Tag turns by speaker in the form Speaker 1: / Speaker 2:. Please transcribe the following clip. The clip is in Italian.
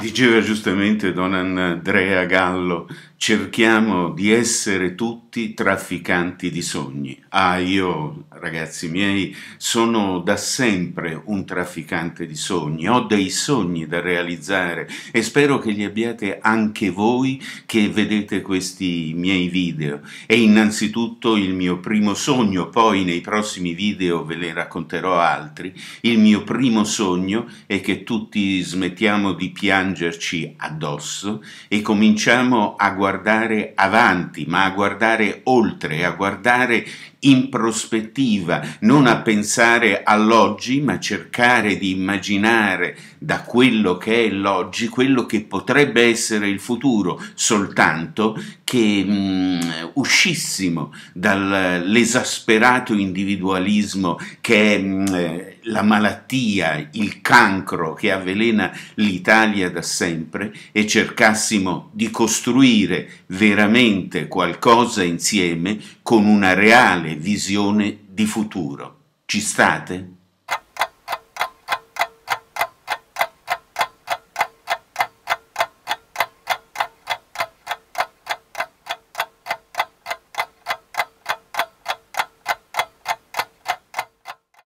Speaker 1: Diceva giustamente Don Andrea Gallo, cerchiamo di essere tutti trafficanti di sogni. Ah, io ragazzi miei, sono da sempre un trafficante di sogni, ho dei sogni da realizzare e spero che li abbiate anche voi che vedete questi miei video. E innanzitutto il mio primo sogno, poi nei prossimi video ve ne racconterò altri, il mio primo sogno è che tutti smettiamo di piangerci addosso e cominciamo a guardare avanti, ma a guardare oltre, a guardare in prospettiva positiva, non a pensare all'oggi, ma cercare di immaginare da quello che è l'oggi quello che potrebbe essere il futuro, soltanto che mh, mm, uscissimo dall'esasperato individualismo che è mh, mm, la malattia, il cancro che avvelena l'Italia da sempre e cercassimo di costruire veramente qualcosa insieme con una reale visione di futuro. Ci state?